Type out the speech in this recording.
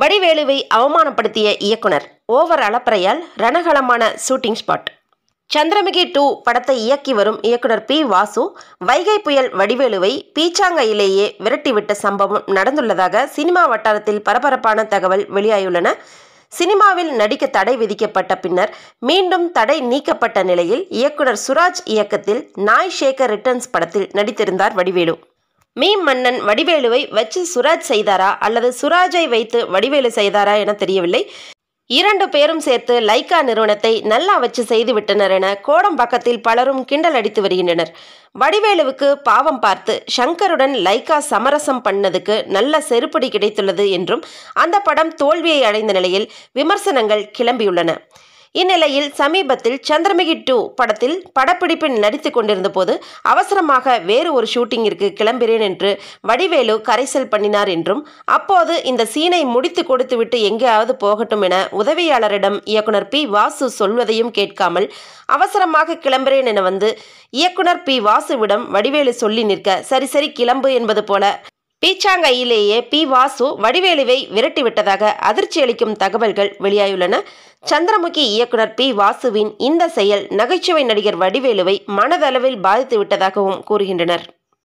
வடிவேலுவை அவமானப்படுத்திய இயக்குனர் ஓவர் அளப்பறையால் ரணகலமான ஷூட்டிங் ஸ்பாட் சந்திரமுகி டூ படத்தை இயக்கி வரும் இயக்குனர் பி வாசு வைகை புயல் வடிவேலுவை பீச்சாங்கையிலேயே விரட்டிவிட்ட சம்பவம் நடந்துள்ளதாக சினிமா வட்டாரத்தில் பரபரப்பான தகவல் வெளியாயுள்ளன சினிமாவில் நடிக்க தடை விதிக்கப்பட்ட பின்னர் மீண்டும் தடை நீக்கப்பட்ட நிலையில் இயக்குனர் சுராஜ் இயக்கத்தில் நாய் ஷேகர் ரிட்டர்ன்ஸ் படத்தில் நடித்திருந்தார் வடிவேலு மீ மன்னன் வடிவேலுவை வச்சு சுராஜ் செய்தாரா அல்லது சுராஜை வைத்து வடிவேலு செய்தாரா என தெரியவில்லை இரண்டு பேரும் சேர்த்து லைகா நிறுவனத்தை நல்லா வச்சு செய்து விட்டனர் என பக்கத்தில் பலரும் கிண்டல் அடித்து வருகின்றனர் வடிவேலுவுக்கு பாவம் பார்த்து ஷங்கருடன் லைகா சமரசம் பண்ணதுக்கு நல்ல செருப்படி கிடைத்துள்ளது என்றும் அந்த படம் தோல்வியை அடைந்த நிலையில் விமர்சனங்கள் கிளம்பியுள்ளன இந்நிலையில் சமீபத்தில் சந்திரமுகி டூ படத்தில் படப்பிடிப்பில் நடித்து கொண்டிருந்த போது அவசரமாக வேறு ஒரு ஷூட்டிங்கிற்கு கிளம்புகிறேன் என்று வடிவேலு கரைசல் பண்ணினார் என்றும் அப்போது இந்த சீனை முடித்து கொடுத்துவிட்டு எங்கேயாவது போகட்டும் என உதவியாளரிடம் இயக்குனர் பி வாசு சொல்வதையும் கேட்காமல் அவசரமாக கிளம்புறேன் என வந்து இயக்குனர் பி வாசுவிடம் வடிவேலு சொல்லி நிற்க சரி சரி கிளம்பு என்பது போல பீச்சாங்கையிலேயே பி வாசு வடிவேலுவை விரட்டிவிட்டதாக அதிர்ச்சியளிக்கும் தகவல்கள் வெளியாயுள்ளன சந்திரமுகி இயக்குனர் பி வாசுவின் இந்த செயல் நகைச்சுவை நடிகர் வடிவேலுவை மனதளவில் பாதித்து விட்டதாகவும் கூறுகின்றனர்